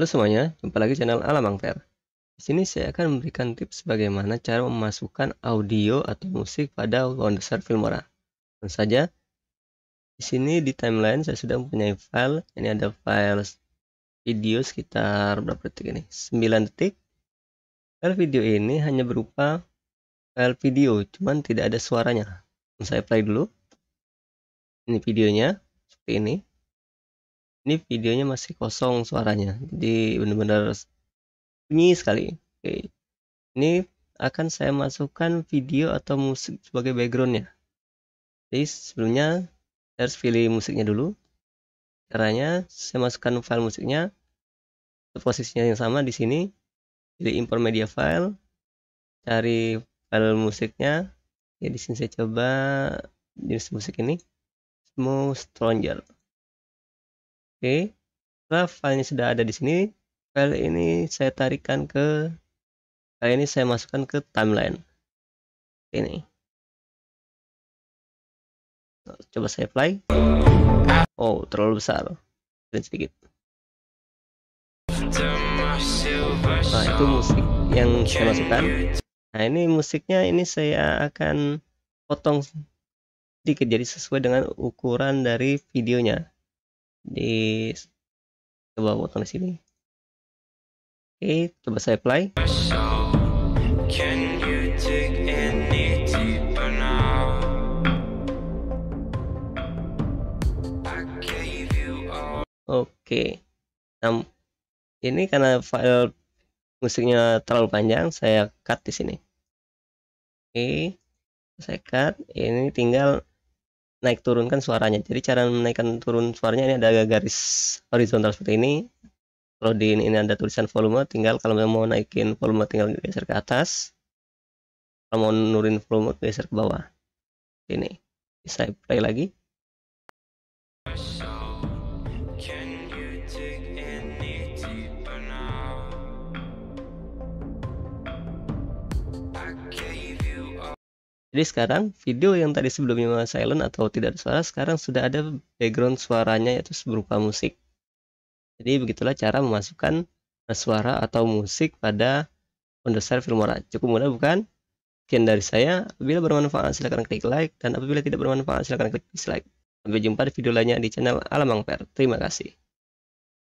Halo semuanya, jumpa lagi channel Alam Fair. Di sini saya akan memberikan tips bagaimana cara memasukkan audio atau musik pada Wonderstar Filmora. Tentu saja, di sini di timeline saya sudah mempunyai file. Ini ada file video sekitar berapa detik ini? 9 detik. File video ini hanya berupa file video, cuman tidak ada suaranya. Saya play dulu. Ini videonya, seperti ini ini videonya masih kosong suaranya jadi benar-benar bunyi sekali oke ini akan saya masukkan video atau musik sebagai backgroundnya jadi sebelumnya saya harus pilih musiknya dulu caranya saya masukkan file musiknya posisinya yang sama di sini Pilih import media file cari file musiknya ya di sini saya coba jenis musik ini Smooth Stranger Oke. Setelah filenya sudah ada di sini, file ini saya tarikan ke file ini saya masukkan ke timeline. Ini. Coba saya play. Oh, terlalu besar. Dan sedikit. Nah, itu musik yang saya masukkan. Nah, ini musiknya ini saya akan potong sedikit jadi sesuai dengan ukuran dari videonya di coba potong di sini oke coba saya play oke okay. nah ini karena file musiknya terlalu panjang saya cut di sini oke okay. saya cut ini tinggal naik turun kan suaranya jadi cara menaikkan turun suaranya ini ada garis horizontal seperti ini kalau di ini, ada tulisan volume tinggal kalau mau naikin volume tinggal geser ke atas kalau mau nurin volume geser ke bawah ini saya play lagi Jadi sekarang video yang tadi sebelumnya silent atau tidak ada suara sekarang sudah ada background suaranya yaitu berupa musik. Jadi begitulah cara memasukkan suara atau musik pada Indosar Filmora. Cukup mudah bukan? Sekian dari saya. Bila bermanfaat silakan klik like dan apabila tidak bermanfaat silakan klik dislike. Sampai jumpa di video lainnya di channel Alamang Per. Terima kasih.